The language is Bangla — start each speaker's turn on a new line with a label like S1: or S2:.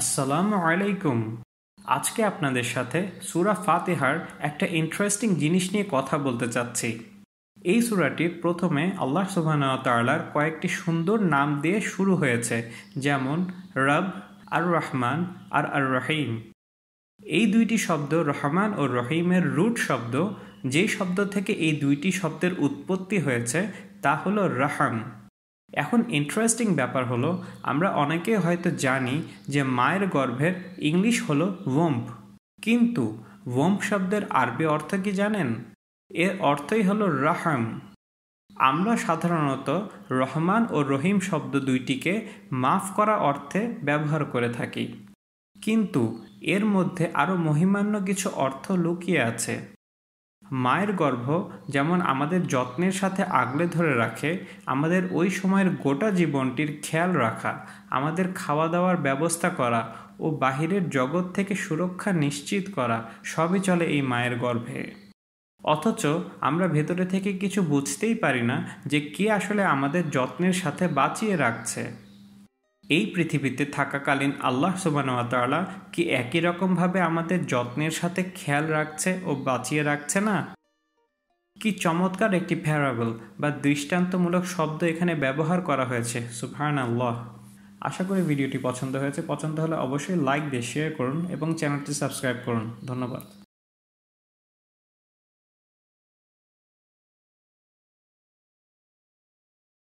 S1: আসসালামু আলাইকুম আজকে আপনাদের সাথে সুরা ফাতেহার একটা ইন্টারেস্টিং জিনিস নিয়ে কথা বলতে চাচ্ছি এই সুরাটি প্রথমে আল্লাহ সুবাহতালার কয়েকটি সুন্দর নাম দিয়ে শুরু হয়েছে যেমন রব আর রহমান আর আর রহিম এই দুইটি শব্দ রহমান ও রহিমের রুট শব্দ যে শব্দ থেকে এই দুইটি শব্দের উৎপত্তি হয়েছে তা হলো রাহাম এখন ইন্টারেস্টিং ব্যাপার হলো আমরা অনেকে হয়তো জানি যে মায়ের গর্ভের ইংলিশ হলো ওম্প কিন্তু ওম্প শব্দের আরবি অর্থ কি জানেন এর অর্থই হলো রাহম আমরা সাধারণত রহমান ও রহিম শব্দ দুইটিকে মাফ করা অর্থে ব্যবহার করে থাকি কিন্তু এর মধ্যে আরও মহিমান্য কিছু অর্থ লুকিয়ে আছে মায়ের গর্ভ যেমন আমাদের যত্নের সাথে আগলে ধরে রাখে আমাদের ওই সময়ের গোটা জীবনটির খেয়াল রাখা আমাদের খাওয়া দাওয়ার ব্যবস্থা করা ও বাহিরের জগৎ থেকে সুরক্ষা নিশ্চিত করা সবই চলে এই মায়ের গর্ভে অথচ আমরা ভেতরে থেকে কিছু বুঝতেই পারি না যে কে আসলে আমাদের যত্নের সাথে বাঁচিয়ে রাখছে এই পৃথিবীতে থাকাকালীন আল্লাহ সুবানওয়াতালা কি একই রকমভাবে আমাদের যত্নের সাথে খেয়াল রাখছে ও বাঁচিয়ে রাখছে না কি চমৎকার একটি প্যারাবল বা দৃষ্টান্তমূলক শব্দ এখানে ব্যবহার করা হয়েছে সুফান আল্লাহ আশা করি ভিডিওটি পছন্দ হয়েছে পছন্দ হলে অবশ্যই লাইক দিয়ে শেয়ার করুন এবং চ্যানেলটি সাবস্ক্রাইব করুন ধন্যবাদ